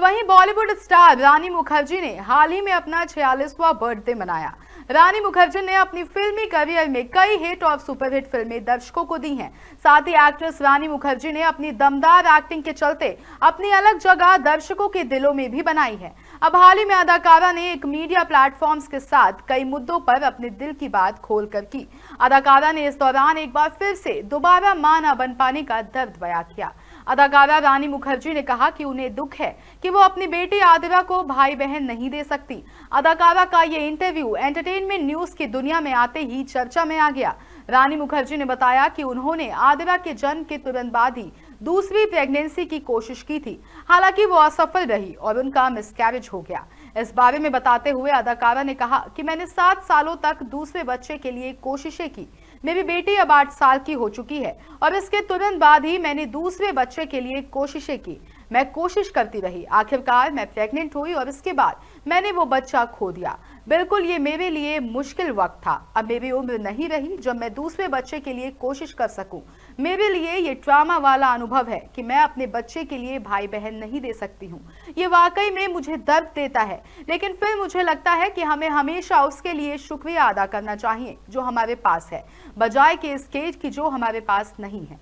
वहीं बॉलीवुड स्टार रानी मुखर्जी ने हाल ही में अपना छियालीसवा बर्थडे मनाया रानी मुखर्जी ने अपनी फिल्मी करियर में कई हिट और सुपरहिट फिल्में दर्शकों को दी हैं साथ ही एक्ट्रेस रानी मुखर्जी ने अपनी दमदार एक्टिंग के चलते अपनी अलग जगह दर्शकों के दिलों में भी बनाई है अब हाल ही में अदाकारा ने एक मीडिया प्लेटफॉर्म्स के साथ कई मुद्दों पर अपने दिल की बात खोल कर की अदाकारा ने इस दौरान एक बार फिर से दोबारा मां न बन पाने का दर्द बयां किया अदाकारा रानी मुखर्जी ने कहा कि उन्हें दुख है कि वो अपनी बेटी आदिरा को भाई बहन नहीं दे सकती अदाकारा का ये इंटरव्यू एंटरटेनमेंट न्यूज की दुनिया में आते ही चर्चा में आ गया रानी मुखर्जी ने बताया कि उन्होंने आदिरा के जन्म के तुरंत बाद ही दूसरी प्रेगनेंसी की कोशिश की थी हालांकि वो असफल रही और उनका मिसकैरेज हो गया इस बारे में बताते हुए अदाकारा ने कहा कि मैंने सात सालों तक दूसरे बच्चे के लिए कोशिशें की मेरी बेटी अब आठ साल की हो चुकी है और इसके तुरंत बाद ही मैंने दूसरे बच्चे के लिए कोशिशें की मैं कोशिश करती रही आखिरकार मैं प्रेग्नेंट हुई और इसके बाद मैंने वो बच्चा खो दिया बिल्कुल ये मेरे लिए मुश्किल वक्त था अब मेरी उम्र नहीं रही जब मैं दूसरे बच्चे के लिए कोशिश कर सकूं मेरे लिए ये ट्रामा वाला अनुभव है कि मैं अपने बच्चे के लिए भाई बहन नहीं दे सकती हूँ ये वाकई में मुझे दर्द देता है लेकिन फिर मुझे लगता है कि हमें हमेशा उसके लिए शुक्रिया अदा करना चाहिए जो हमारे पास है बजाय के इस केज की जो हमारे पास नहीं है